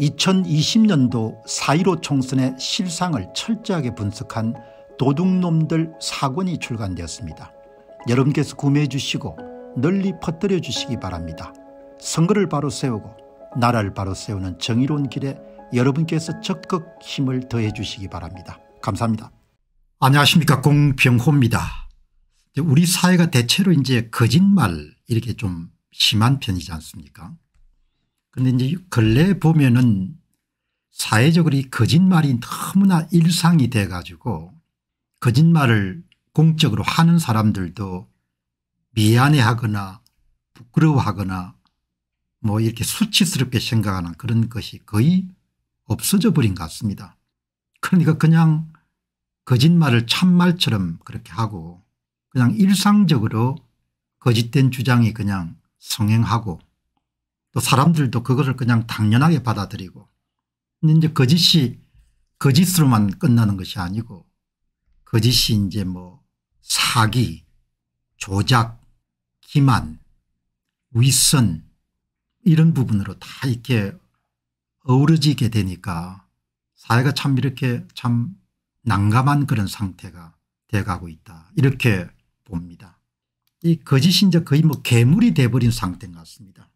2020년도 4.15 총선의 실상을 철저하게 분석한 도둑놈들 사권이 출간되었습니다. 여러분께서 구매해 주시고 널리 퍼뜨려 주시기 바랍니다. 선거를 바로 세우고 나라를 바로 세우는 정의로운 길에 여러분께서 적극 힘을 더해 주시기 바랍니다. 감사합니다. 안녕하십니까 공병호입니다. 우리 사회가 대체로 이제 거짓말 이렇게 좀 심한 편이지 않습니까 그런데 이제 근래 에 보면은 사회적으로 이 거짓말이 너무나 일상이 돼 가지고 거짓말을 공적으로 하는 사람들도 미안해하거나 부끄러워하거나 뭐 이렇게 수치스럽게 생각하는 그런 것이 거의 없어져 버린 것 같습니다. 그러니까 그냥 거짓말을 참말처럼 그렇게 하고 그냥 일상적으로 거짓된 주장이 그냥 성행하고 또 사람들도 그것을 그냥 당연하게 받아들이고 이제 거짓이 그 거짓으로만 그 끝나는 것이 아니고 거짓이 그 이제 뭐 사기, 조작, 기만, 윗선 이런 부분으로 다 이렇게 어우러지게 되니까 사회가 참 이렇게 참 난감한 그런 상태가 돼가고 있다 이렇게 봅니다. 이 거짓이 이제 거의 뭐 괴물이 돼버린 상태인 것 같습니다.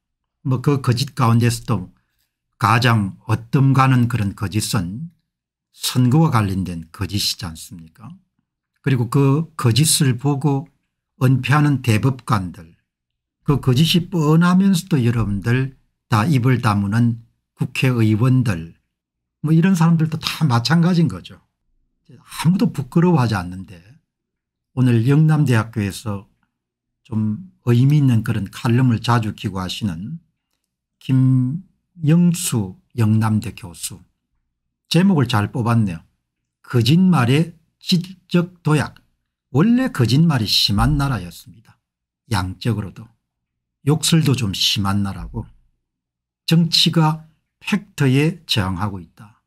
뭐그 거짓 가운데서도 가장 어뜸가는 그런 거짓은 선거와 관련된 거짓이지 않습니까 그리고 그 거짓을 보고 은폐하는 대법관들 그 거짓이 뻔하면서도 여러분들 다 입을 다무는 국회의원들 뭐 이런 사람들도 다 마찬가지인 거죠. 아무도 부끄러워하지 않는데 오늘 영남대학교에서 좀 의미 있는 그런 칼럼을 자주 기고하시는 김영수 영남대 교수 제목을 잘 뽑았네요. 거짓말의 지적 도약 원래 거짓말이 심한 나라였습니다. 양적으로도 욕설도 좀 심한 나라고 정치가 팩트에 저항하고 있다.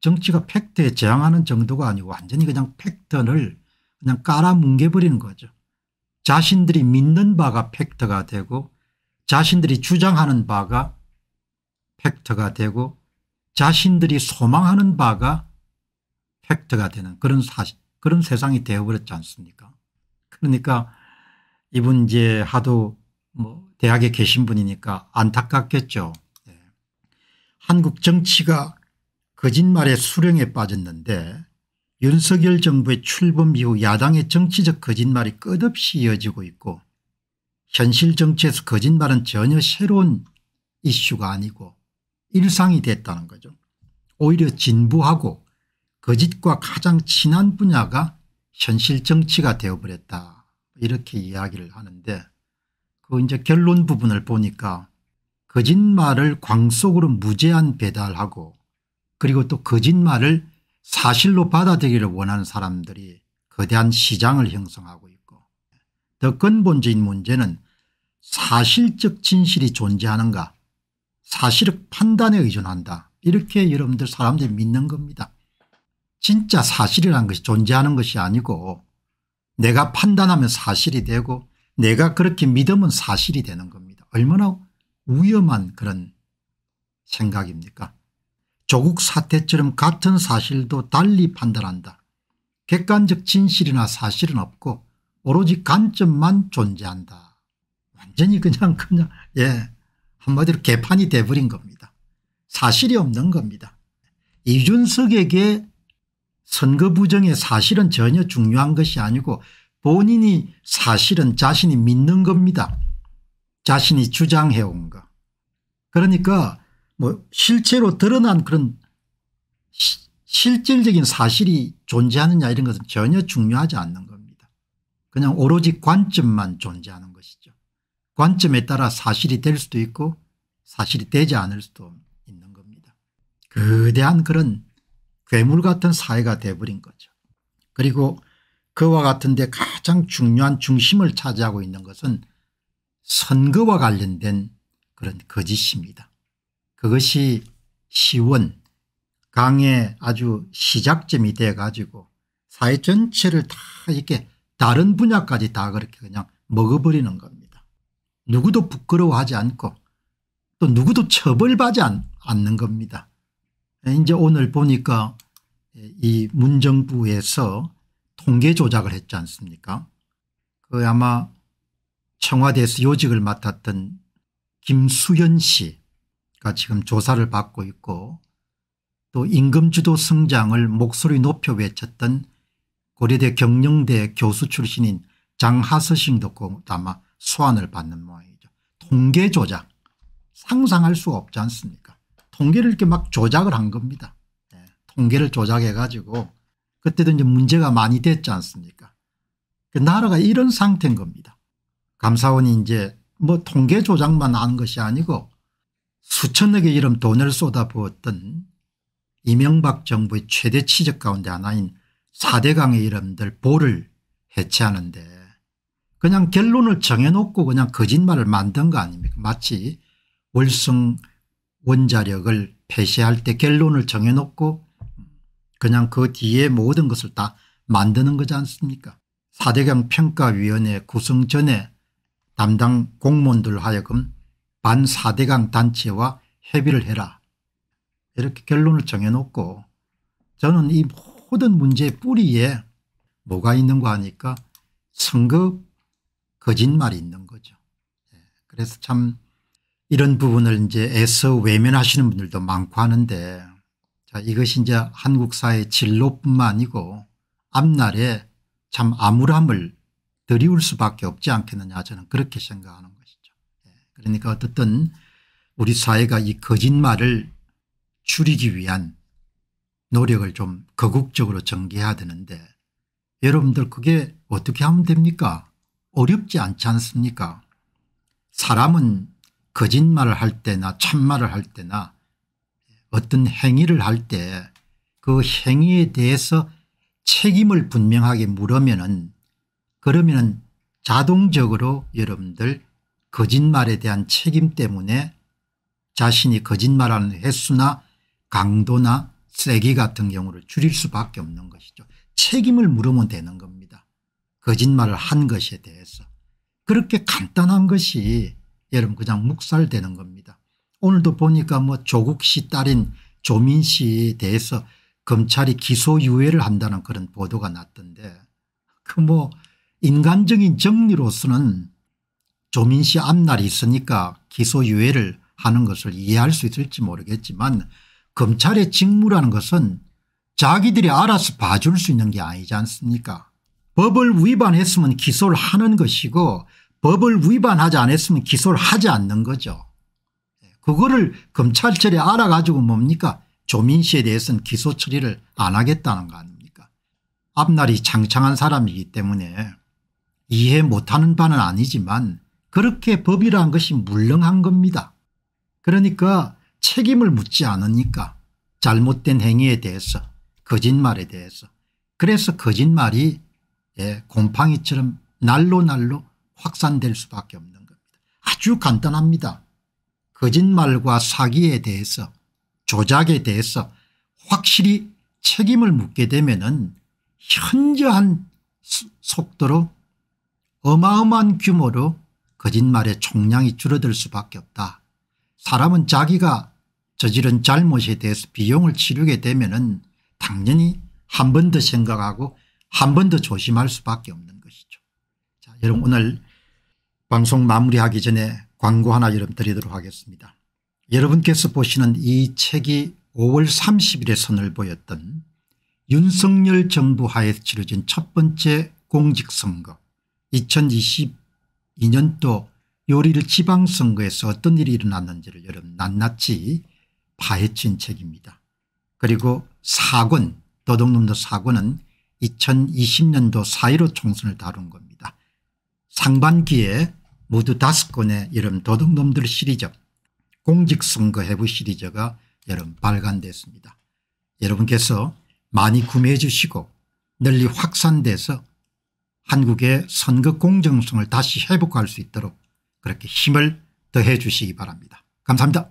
정치가 팩트에 저항하는 정도가 아니고 완전히 그냥 팩트를 그냥 깔아뭉개버리는 거죠. 자신들이 믿는 바가 팩트가 되고 자신들이 주장하는 바가 팩트가 되고 자신들이 소망하는 바가 팩트가 되는 그런 사실, 그런 세상이 되어버렸지 않습니까? 그러니까 이분 이제 하도 뭐 대학에 계신 분이니까 안타깝겠죠. 네. 한국 정치가 거짓말의 수렁에 빠졌는데 윤석열 정부의 출범 이후 야당의 정치적 거짓말이 끝없이 이어지고 있고 현실 정치에서 거짓말은 전혀 새로운 이슈가 아니고 일상이 됐다는 거죠. 오히려 진부하고 거짓과 가장 친한 분야가 현실 정치가 되어버렸다 이렇게 이야기를 하는데 그 이제 결론 부분을 보니까 거짓말을 광 속으로 무제한 배달하고 그리고 또 거짓말을 사실로 받아들이기를 원하는 사람들이 거대한 시장을 형성하고 있고 더 근본적인 문제는 사실적 진실이 존재하는가 사실 판단에 의존한다 이렇게 여러분들 사람들이 믿는 겁니다. 진짜 사실이라는 것이 존재하는 것이 아니고 내가 판단하면 사실이 되고 내가 그렇게 믿으면 사실이 되는 겁니다. 얼마나 위험한 그런 생각입니까 조국 사태처럼 같은 사실도 달리 판단한다. 객관적 진실이나 사실은 없고 오로지 관점만 존재한다. 완전히 그냥 그냥 예 한마디로 개판이 돼버린 겁니다. 사실이 없는 겁니다. 이준석에게 선거 부정의 사실은 전혀 중요한 것이 아니고 본인이 사실은 자신이 믿는 겁니다. 자신이 주장해온 거. 그러니까 뭐 실제로 드러난 그런 시, 실질적인 사실이 존재하느냐 이런 것은 전혀 중요하지 않는 거. 그냥 오로지 관점만 존재하는 것이죠. 관점에 따라 사실이 될 수도 있고 사실이 되지 않을 수도 있는 겁니다. 거대한 그런 괴물 같은 사회가 돼버린 거죠. 그리고 그와 같은데 가장 중요한 중심을 차지하고 있는 것은 선거와 관련된 그런 거짓입니다. 그것이 시원 강의 아주 시작점이 돼가지고 사회 전체를 다 이렇게 다른 분야까지 다 그렇게 그냥 먹어버리는 겁니다. 누구도 부끄러워하지 않고 또 누구도 처벌받지 않, 않는 겁니다. 이제 오늘 보니까 이 문정부에서 통계 조작을 했지 않습니까 그 아마 청와대에서 요직을 맡았던 김수현 씨가 지금 조사를 받고 있고 또 임금주도 성장을 목소리 높여 외쳤던 고려대 경영대 교수 출신인 장하서싱도 아마 소환을 받는 모양이죠. 통계 조작 상상할 수 없지 않습니까 통계를 이렇게 막 조작을 한 겁니다. 네. 통계를 조작해 가지고 그때도 이제 문제가 많이 됐지 않습니까 그 나라가 이런 상태인 겁니다. 감사원이 이제 뭐 통계 조작만 하는 것이 아니고 수천억의 이름 돈을 쏟아부었던 이명박 정부의 최대 치적 가운데 하나인 4대강의 이름들 볼을 해체하는데 그냥 결론을 정해놓고 그냥 거짓말을 만든 거 아닙니까 마치 월성 원자력을 폐쇄할 때 결론을 정해놓고 그냥 그 뒤에 모든 것을 다 만드는 거지 않습니까 4대강 평가위원회 구성 전에 담당 공무원들 하여금 반 4대강 단체와 협의를 해라 이렇게 결론을 정해놓고 저는 이 모든 문제 의 뿌리에 뭐가 있는가 하니까 선급 거짓말이 있는 거죠. 예, 그래서 참 이런 부분을 이제 애써 외면하시는 분들도 많고 하는데 자 이것이 이제 한국 사회 의 진로뿐만 아니고 앞날에 참 암울함을 드리울 수밖에 없지 않겠느냐 저는 그렇게 생각하는 것이죠. 예, 그러니까 어떻든 우리 사회가 이 거짓말을 줄이기 위한 노력을 좀 거국적으로 전개해야 되는데 여러분들 그게 어떻게 하면 됩니까 어렵지 않지 않습니까 사람은 거짓말을 할 때나 참말을 할 때나 어떤 행위를 할 때 그 행위에 대해서 책임을 분명하게 물으면은 그러면은 자동적으로 여러분들 거짓말에 대한 책임 때문에 자신이 거짓말하는 횟수나 강도나 쓰레기 같은 경우를 줄일 수밖에 없는 것이죠. 책임을 물으면 되는 겁니다. 거짓말을 한 것에 대해서. 그렇게 간단한 것이 여러분 그냥 묵살되는 겁니다. 오늘도 보니까 뭐 조국 씨 딸인 조민 씨에 대해서 검찰이 기소유예를 한다는 그런 보도가 났던데 그 뭐 인간적인 정리로서는 조민 씨 앞날이 있으니까 기소유예를 하는 것을 이해할 수 있을지 모르겠지만 검찰의 직무라는 것은 자기들이 알아서 봐줄 수 있는 게 아니지 않습니까 법을 위반했으면 기소를 하는 것이고 법을 위반하지 않았으면 기소를 하지 않는 거죠. 그거를 검찰철에 알아가지고 뭡니까 조민 씨에 대해서는 기소 처리를 안 하겠다는 거 아닙니까 앞날이 창창한 사람이기 때문에 이해 못하는 바는 아니지만 그렇게 법이라는 것이 물렁한 겁니다. 그러니까 책임을 묻지 않으니까 잘못된 행위에 대해서 거짓말에 대해서 그래서 거짓말이 예, 곰팡이처럼 날로 날로 확산될 수밖에 없는 겁니다. 아주 간단합니다. 거짓말과 사기에 대해서 조작에 대해서 확실히 책임을 묻게 되면 은 현저한 속도로 어마어마한 규모로 거짓말의 총량이 줄어들 수밖에 없다. 사람은 자기가 저지른 잘못에 대해서 비용을 치르게 되면 은 당연히 한 번 더 생각하고 한 번 더 조심할 수밖에 없는 것이죠. 자, 여러분 오늘 방송 마무리하기 전에 광고 하나 여러분 드리도록 하겠습니다. 여러분께서 보시는 이 책이 5월 30일에 선을 보였던 윤석열 정부 하에 치러진 첫 번째 공직선거 2022년도 요리를 지방선거에서 어떤 일이 일어났는지를 여러분 낱낱이 파헤친 책입니다. 그리고 사권 도둑놈도 사권은 2020년도 4.15 총선을 다룬 겁니다. 상반기에 모두 다섯 권의 이름 도둑놈들 시리즈 공직선거 해부 시리즈가 여름 발간됐습니다. 여러분께서 많이 구매해 주시고 널리 확산돼서 한국의 선거 공정성을 다시 회복할 수 있도록 그렇게 힘을 더해 주시기 바랍니다. 감사합니다.